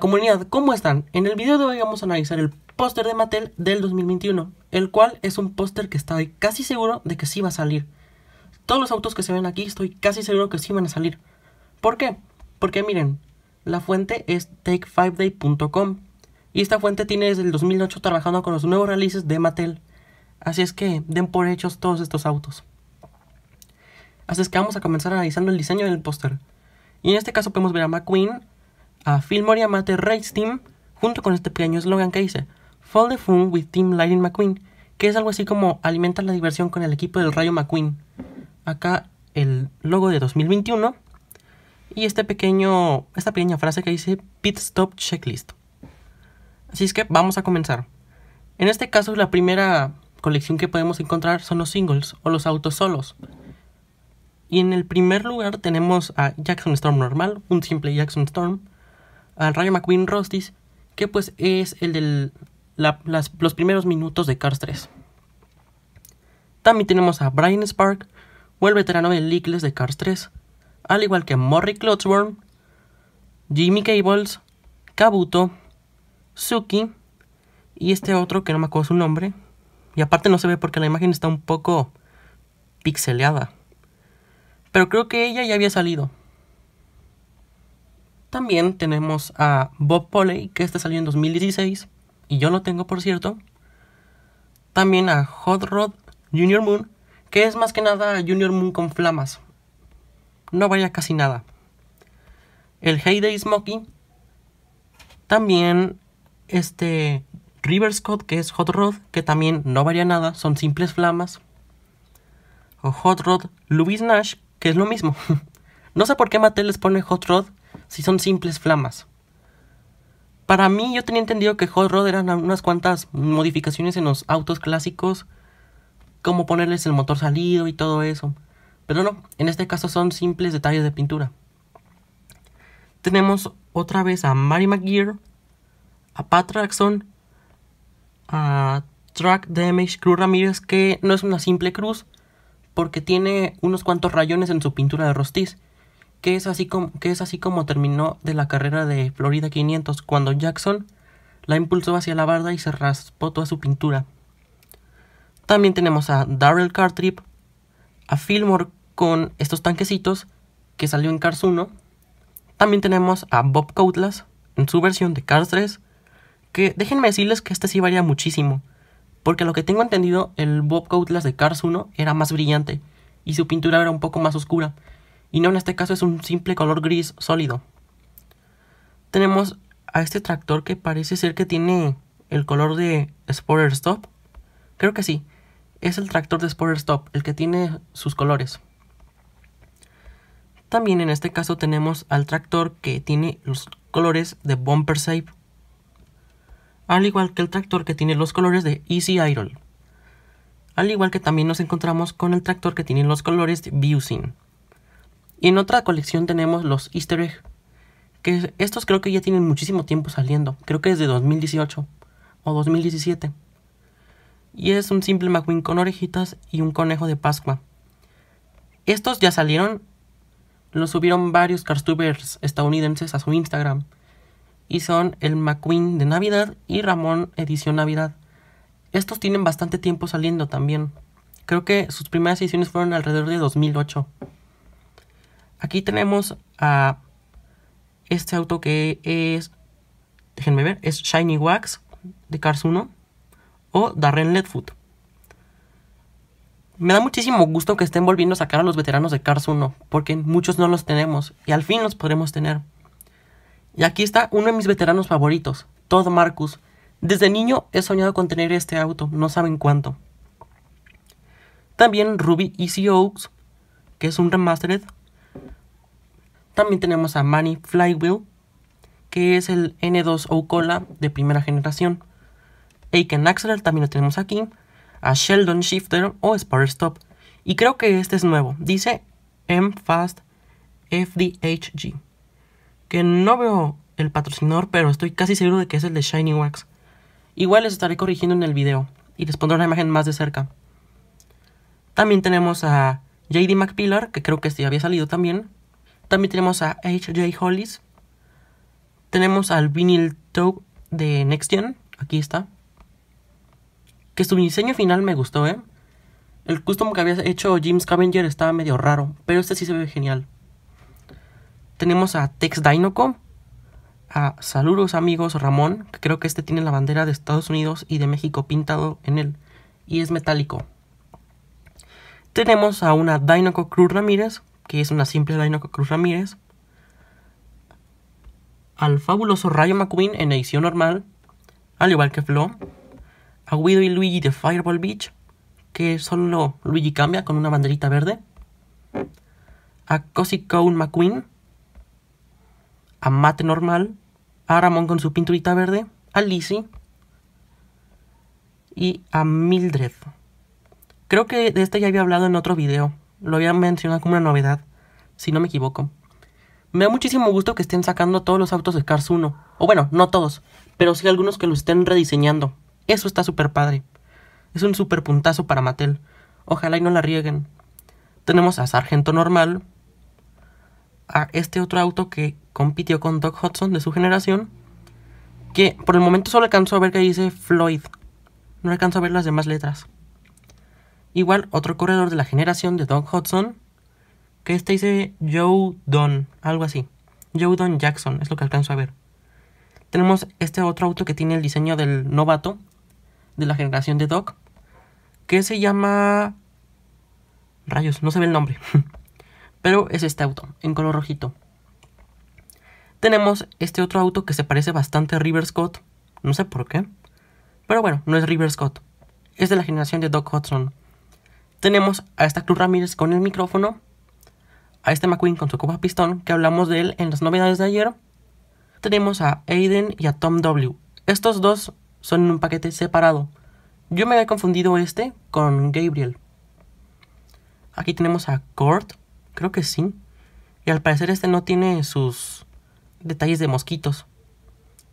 comunidad, ¿cómo están? En el video de hoy vamos a analizar el póster de Mattel del 2021, el cual es un póster que estoy casi seguro de que sí va a salir. Todos los autos que se ven aquí estoy casi seguro que sí van a salir. ¿Por qué? Porque miren, la fuente es take5day.com y esta fuente tiene desde el 2008 trabajando con los nuevos releases de Mattel. Así es que den por hechos todos estos autos. Así es que vamos a comenzar analizando el diseño del póster. Y en este caso podemos ver a McQueen, a Phil Moriamate Race Team junto con este pequeño eslogan que dice Fall the Fun with Team Lightning McQueen, que es algo así como alimentar la diversión con el equipo del Rayo McQueen. Acá el logo de 2021 y este pequeño, esta pequeña frase que dice Pit Stop Checklist. Así es que vamos a comenzar. En este caso la primera colección que podemos encontrar son los singles o los autos solos. Y en el primer lugar tenemos a Jackson Storm normal, un simple Jackson Storm al Rayo McQueen Rostis, que pues es el de los primeros minutos de Cars 3. También tenemos a Brian Spark, o el veterano de Lickles de Cars 3, al igual que Morrie Klotzworm, Jimmy Cables, Kabuto, Suki y este otro que no me acuerdo su nombre. Y aparte no se ve porque la imagen está un poco pixeleada. Pero creo que ella ya había salido. También tenemos a Bob Polley, que este salió en 2016, y yo lo tengo por cierto. También a Hot Rod Junior Moon, que es más que nada Junior Moon con flamas. No varía casi nada. El Heyday Smokey. También este River Scott, que es Hot Rod, que también no varía nada, son simples flamas. O Hot Rod Louis Nash, que es lo mismo. no sé por qué Mattel les pone Hot Rod, si son simples flamas. Para mí, yo tenía entendido que Hot Rod eran unas cuantas modificaciones en los autos clásicos, como ponerles el motor salido y todo eso. Pero no, en este caso son simples detalles de pintura. Tenemos otra vez a Mary McGear, a Pat a Track Damage Cruz Ramírez, que no es una simple cruz, porque tiene unos cuantos rayones en su pintura de rostiz que es así como, es así como terminó de la carrera de Florida 500 cuando Jackson la impulsó hacia la barda y se raspó toda su pintura. También tenemos a Darrell Cartrip, a Fillmore con estos tanquecitos que salió en Cars 1. También tenemos a Bob Coutlas en su versión de Cars 3, que déjenme decirles que este sí varía muchísimo, porque lo que tengo entendido el Bob Coutlas de Cars 1 era más brillante y su pintura era un poco más oscura, y no en este caso es un simple color gris sólido. Tenemos a este tractor que parece ser que tiene el color de Spoiler Stop. Creo que sí, es el tractor de Spoiler Stop, el que tiene sus colores. También en este caso tenemos al tractor que tiene los colores de Bumper Save, al igual que el tractor que tiene los colores de Easy Iron, Al igual que también nos encontramos con el tractor que tiene los colores de y en otra colección tenemos los easter egg, que estos creo que ya tienen muchísimo tiempo saliendo, creo que desde 2018 o 2017. Y es un simple McQueen con orejitas y un conejo de Pascua. Estos ya salieron, los subieron varios cartubers estadounidenses a su Instagram. Y son el McQueen de Navidad y Ramón Edición Navidad. Estos tienen bastante tiempo saliendo también. Creo que sus primeras ediciones fueron alrededor de 2008. Aquí tenemos a este auto que es, déjenme ver, es Shiny Wax de Cars 1 o Darren Ledfoot. Me da muchísimo gusto que estén volviendo a sacar a los veteranos de Cars 1, porque muchos no los tenemos y al fin los podremos tener. Y aquí está uno de mis veteranos favoritos, Todd Marcus. Desde niño he soñado con tener este auto, no saben cuánto. También Ruby Easy Oaks, que es un remastered también tenemos a Manny Flywheel, que es el N2O Cola de primera generación. Aiken Axler también lo tenemos aquí. A Sheldon Shifter o Spar Stop. Y creo que este es nuevo. Dice M-Fast FDHG. Que no veo el patrocinador, pero estoy casi seguro de que es el de Shiny Wax. Igual les estaré corrigiendo en el video y les pondré una imagen más de cerca. También tenemos a JD McPillar, que creo que este había salido también. También tenemos a H.J. Hollis. Tenemos al Vinyl Top de Next Aquí está. Que su diseño final me gustó, ¿eh? El custom que había hecho Jim Scavenger estaba medio raro, pero este sí se ve genial. Tenemos a Tex Dynoco. A Saludos amigos Ramón, creo que este tiene la bandera de Estados Unidos y de México pintado en él, y es metálico. Tenemos a una Dinoco Cruz Ramírez, que es una simple Dino Cruz Ramírez, al fabuloso Rayo McQueen en edición normal, al igual que Flo, a Guido y Luigi de Fireball Beach, que solo Luigi cambia con una banderita verde, a Cozy Cone McQueen, a Mate Normal, a Ramón con su pinturita verde, a Lizzie y a Mildred. Creo que de este ya había hablado en otro video, lo habían mencionado como una novedad, si no me equivoco. Me da muchísimo gusto que estén sacando todos los autos de Cars 1. O bueno, no todos, pero sí algunos que lo estén rediseñando. Eso está súper padre. Es un súper puntazo para Mattel. Ojalá y no la rieguen. Tenemos a Sargento Normal, a este otro auto que compitió con Doc Hudson de su generación, que por el momento solo alcanzó a ver que dice Floyd. No alcanzó a ver las demás letras. Igual otro corredor de la generación de Doug Hudson, que este dice Joe Don, algo así. Joe Don Jackson, es lo que alcanzo a ver. Tenemos este otro auto que tiene el diseño del novato de la generación de Doc, que se llama... Rayos, no se ve el nombre. Pero es este auto, en color rojito. Tenemos este otro auto que se parece bastante a River Scott. No sé por qué. Pero bueno, no es River Scott. Es de la generación de Doc Hudson tenemos a esta Cruz Ramírez con el micrófono, a este McQueen con su copa pistón, que hablamos de él en las novedades de ayer. Tenemos a Aiden y a Tom W. Estos dos son en un paquete separado. Yo me había confundido este con Gabriel. Aquí tenemos a Kurt, creo que sí. Y al parecer este no tiene sus detalles de mosquitos.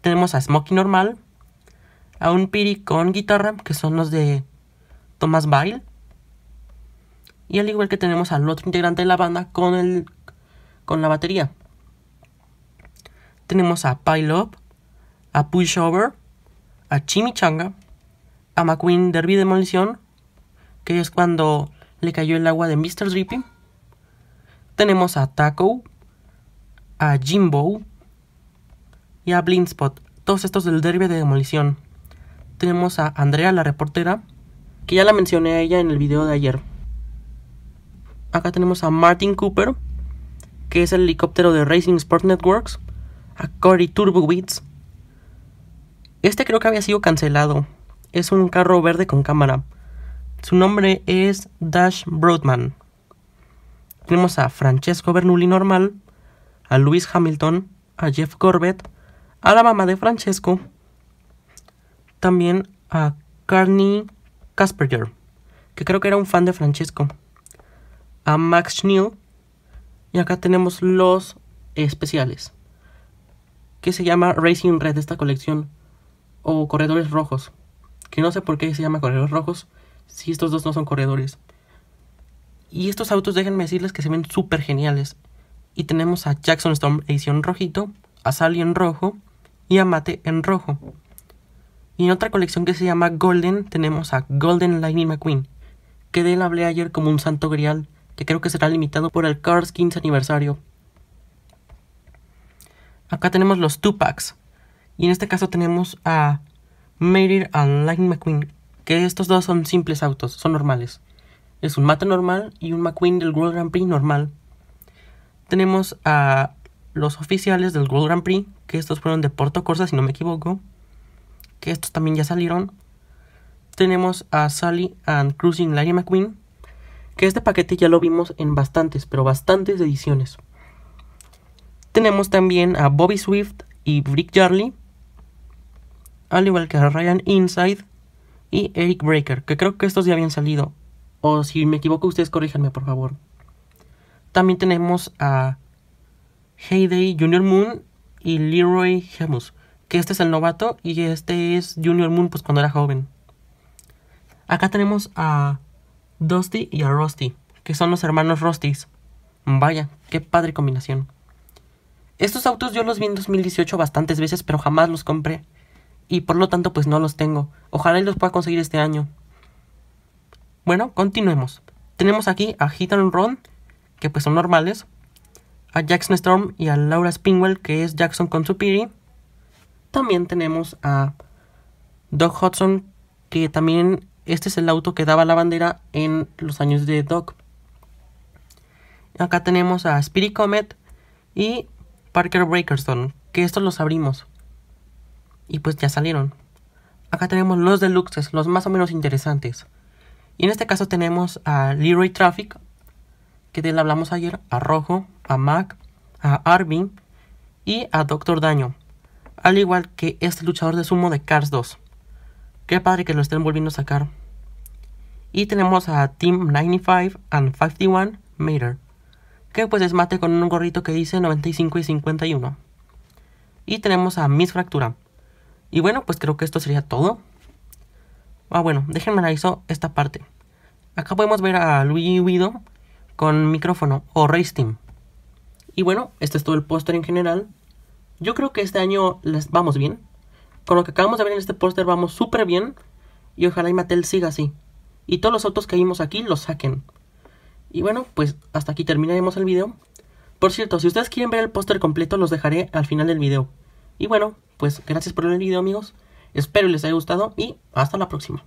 Tenemos a Smokey normal, a un Piri con guitarra, que son los de Thomas Bile y al igual que tenemos al otro integrante de la banda con, el, con la batería. Tenemos a Pile Up, a Pushover, a Chimichanga, a McQueen Derby Demolición, que es cuando le cayó el agua de Mr. Drippy. Tenemos a Taco, a Jimbo y a Blindspot, todos estos del Derby de Demolición. Tenemos a Andrea la reportera, que ya la mencioné a ella en el video de ayer. Acá tenemos a Martin Cooper, que es el helicóptero de Racing Sport Networks. A Cory Turbowitz. Este creo que había sido cancelado. Es un carro verde con cámara. Su nombre es Dash Broadman. Tenemos a Francesco Bernoulli normal, a Lewis Hamilton, a Jeff Corbett, a la mamá de Francesco, también a Carney Kasperger, que creo que era un fan de Francesco a Max Schneel. Y acá tenemos los especiales. Que se llama Racing Red de esta colección. O Corredores Rojos. Que no sé por qué se llama Corredores Rojos. Si estos dos no son corredores. Y estos autos déjenme decirles que se ven súper geniales. Y tenemos a Jackson Storm edición rojito. A Sally en rojo. Y a Mate en rojo. Y en otra colección que se llama Golden tenemos a Golden Lightning McQueen. Que de él hablé ayer como un santo grial que creo que será limitado por el Cars 15 aniversario. Acá tenemos los two packs. Y en este caso tenemos a Mater and Lightning McQueen. Que estos dos son simples autos, son normales. Es un mate normal y un McQueen del World Grand Prix normal. Tenemos a los oficiales del World Grand Prix, que estos fueron de Porto Corsa, si no me equivoco. Que estos también ya salieron. Tenemos a Sally and Cruising Lightning McQueen, que este paquete ya lo vimos en bastantes, pero bastantes ediciones. Tenemos también a Bobby Swift y Brick Jarley, al igual que a Ryan Inside y Eric Breaker, que creo que estos ya habían salido. O si me equivoco, ustedes corríjanme, por favor. También tenemos a Heyday Junior Moon y Leroy Hemus, que este es el novato y este es Junior Moon pues cuando era joven. Acá tenemos a Dusty y a Rusty, que son los hermanos Rustys. Vaya, qué padre combinación. Estos autos yo los vi en 2018 bastantes veces, pero jamás los compré. Y por lo tanto, pues no los tengo. Ojalá y los pueda conseguir este año. Bueno, continuemos. Tenemos aquí a Hit and Ron, que pues son normales. A Jackson Storm y a Laura Spinwell, que es Jackson con su Piri. También tenemos a Doug Hudson, que también este es el auto que daba la bandera en los años de Doc. Acá tenemos a Spirit Comet y Parker Breakerstone, que estos los abrimos. Y pues ya salieron. Acá tenemos los deluxes, los más o menos interesantes. Y en este caso tenemos a Leroy Traffic, que de hablamos ayer, a Rojo, a Mac, a Arvin y a Doctor Daño. Al igual que este luchador de sumo de Cars 2. Qué padre que lo estén volviendo a sacar. Y tenemos a Team 95 and 51 Mater, que pues es mate con un gorrito que dice 95 y 51. Y tenemos a Miss Fractura. Y bueno, pues creo que esto sería todo. Ah, bueno, déjenme analizar esta parte. Acá podemos ver a Luigi Guido con micrófono o Race Team. Y bueno, este es todo el póster en general. Yo creo que este año les vamos bien con lo que acabamos de ver en este póster vamos súper bien y ojalá y Mattel siga así. Y todos los autos que vimos aquí los saquen. Y bueno, pues hasta aquí terminaremos el video. Por cierto, si ustedes quieren ver el póster completo los dejaré al final del video. Y bueno, pues gracias por ver el video amigos. Espero les haya gustado y hasta la próxima.